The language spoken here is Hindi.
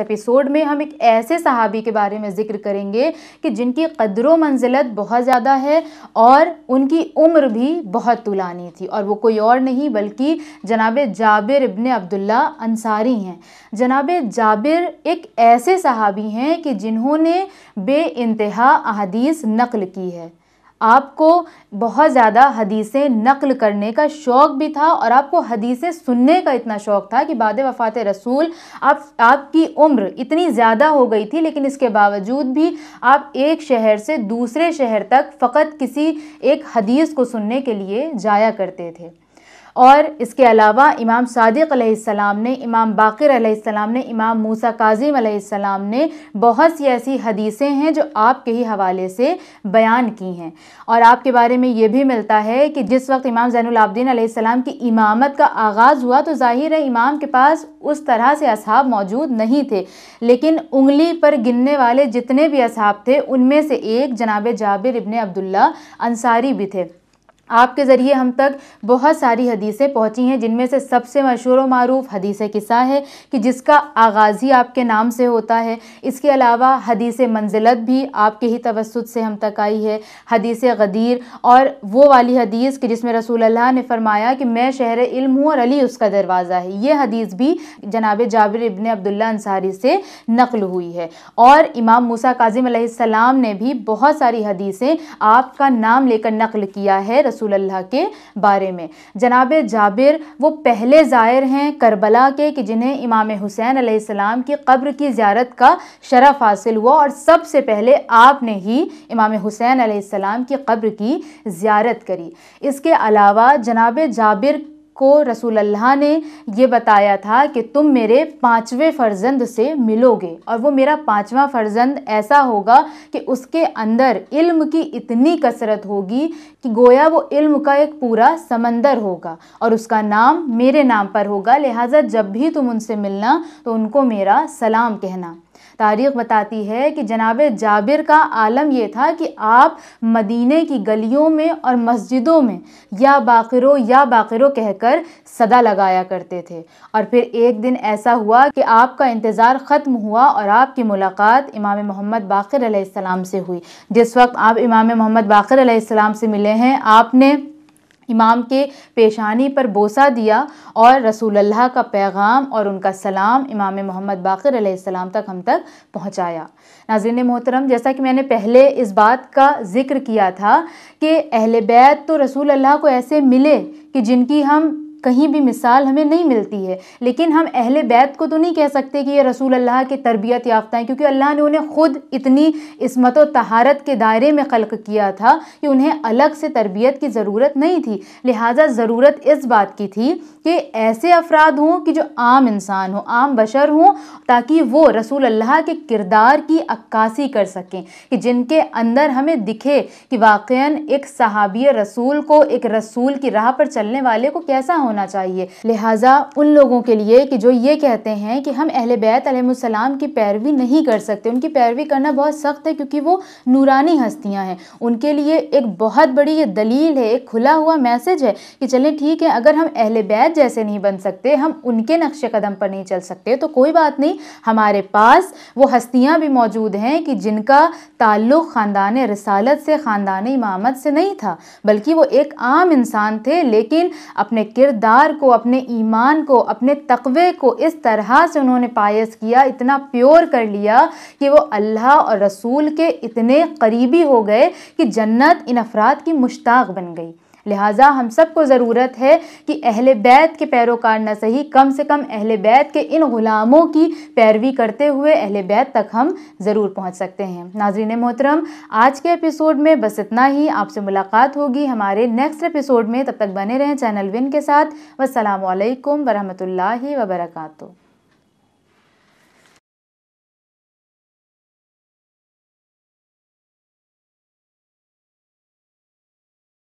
एपिसोड में हम एक ऐसे सहाबी के बारे में ज़िक्र करेंगे कि जिनकी कदरों मंजिलत बहुत ज़्यादा है और उनकी उम्र भी बहुत तुलानी थी और वो कोई और नहीं बल्कि जनाब जाबिर इबन अब्दुल्ला अंसारी हैं जनाब जाबिर एक ऐसे सहाबी हैं कि जिन्होंने बे इंतहा अहदीस नकल की है आपको बहुत ज़्यादा हदीसें नकल करने का शौक़ भी था और आपको हदीसें सुनने का इतना शौक़ था कि बाद वफ़ात रसूल आप आपकी उम्र इतनी ज़्यादा हो गई थी लेकिन इसके बावजूद भी आप एक शहर से दूसरे शहर तक फ़कत किसी एक हदीस को सुनने के लिए जाया करते थे और इसके अलावा इमाम सादिक सलाम ने इमाम बाकर सलाम ने इमाम मूसा काजिम सलाम ने बहुत सी ऐसी हदीसें हैं जो आपके ही हवाले से बयान की हैं और आपके बारे में ये भी मिलता है कि जिस वक्त इमाम ज़ैनआबद्दीन आसमाम की इमामत का आगाज़ हुआ तो ज़ाहिर है इमाम के पास उस तरह से असहाब मौजूद नहीं थे लेकिन उंगली पर गिनने वाले जितने भी असहाब थे उनमें से एक जनाब जाबिर इबन अब्दुल्ला अंसारी भी थे आपके ज़रिए हम तक बहुत सारी हदीसें पहुँची हैं जिनमें से सबसे मशहूर व मरूफ हदीस किस्सा है कि जिसका आगाज़ ही आपके नाम से होता है इसके अलावा हदीस मंजिलत भी आपके ही तवसत से हम तक आई है हदीस गदीर और वो वाली हदीस कि जिसमें रसूल अल्लाह ने फरमाया कि मैं शहर इल्म हूँ और अली उसका दरवाज़ा है ये हदीस भी जनाब जाविर इबन अब्दुल्ला अंसारी से नकल हुई है और इमाम मूसा काजिम ने भी बहुत सारी हदीसें आपका नाम लेकर नकल किया है रसूल रसूल अल्लाह के बारे में जनाब जाबिर वो पहले ज़ाहिर हैं करबला के कि जिन्हें इमाम हुसैन आसमाम की कब्र की ज्यारत का शरफ हासिल हुआ और सबसे पहले आपने ही इमाम हुसैन आसमाम की कब्र की ज्यारत करी इसके अलावा जनाब जाबिर को रसूल अल्लाह ने यह बताया था कि तुम मेरे पाँचवें फ़र्जंद से मिलोगे और वो मेरा पाँचवा फ़र्जंद ऐसा होगा कि उसके अंदर इल्म की इतनी कसरत होगी कि गोया वो इल्म का एक पूरा समंदर होगा और उसका नाम मेरे नाम पर होगा लिहाजा जब भी तुम उनसे मिलना तो उनको मेरा सलाम कहना तारीख बताती है कि जनाब जाबिर का आलम यह था कि आप मदीने की गलियों में और मस्जिदों में या बाकरो या बाकरो कहकर सदा लगाया करते थे और फिर एक दिन ऐसा हुआ कि आपका इंतज़ार ख़त्म हुआ और आपकी मुलाकात इमाम मोहम्मद बाकर से हुई जिस वक्त आप इमाम मोहम्मद बाकर से मिले हैं आपने इमाम के पेशानी पर बोसा दिया और रसूलल्लाह का पैगाम और उनका सलाम इमाम मोहम्मद बाकर सलाम तक हम तक पहुँचाया नाजिन मोहतरम जैसा कि मैंने पहले इस बात का ज़िक्र किया था कि अहल बैत तो रसूल अल्लाह को ऐसे मिले कि जिनकी हम कहीं भी मिसाल हमें नहीं मिलती है लेकिन हम अहल बैत को तो नहीं कह सकते कि ये रसूल अल्लाह के तरबियत याफ्ता हैं क्योंकि अल्लाह ने उन्हें ख़ुद इतनी इसमत व तहारत के दायरे में खल़ किया था कि उन्हें अलग से तरबियत की ज़रूरत नहीं थी लिहाजा ज़रूरत इस बात की थी कि ऐसे अफराद हों कि जो आम इंसान हों आम बशर हों ताकि वो रसूल अल्लाह के किरदार की अक्कासी कर सकें कि जिनके अंदर हमें दिखे कि वाक़ एक सहाबी रसूल को एक रसूल की राह पर चलने वाले को कैसा होना चाहिए लिहाजा उन लोगों के लिए कि जो ये कहते हैं कि हम अहले बैत आलम की पैरवी नहीं कर सकते उनकी पैरवी करना बहुत सख्त है क्योंकि वो नूरानी हस्तियाँ हैं उनके लिए एक बहुत बड़ी ये दलील है एक खुला हुआ मैसेज है कि चलें ठीक है अगर हम अहल बैत जैसे नहीं बन सकते हम उनके नक्श कदम पर नहीं चल सकते तो कोई बात नहीं हमारे पास वो हस्तियाँ भी मौजूद हैं कि जिनका ताल्लुक़ ख़ानदान रसालत से ख़ानदान इमामत से नहीं था बल्कि वो एक आम इंसान थे लेकिन अपने किरदार किरदार को अपने ईमान को अपने तकवे को इस तरह से उन्होंने पायस किया इतना प्योर कर लिया कि वो अल्लाह और रसूल के इतने करीबी हो गए कि जन्नत इन अफराद की मुश्ताक बन गई लिहाजा हम सबको ज़रूरत है कि अहल बैत के पैरोकार न सही कम से कम अहल बैत के इन ग़ुलामों की पैरवी करते हुए अहल बैत तक हम ज़रूर पहुँच सकते हैं नाजरीन मोहतरम आज के एपिसोड में बस इतना ही आपसे मुलाकात होगी हमारे नेक्स्ट एपिसोड में तब तक बने रहें चैनल विन के साथ वसलम वरहमल वर्का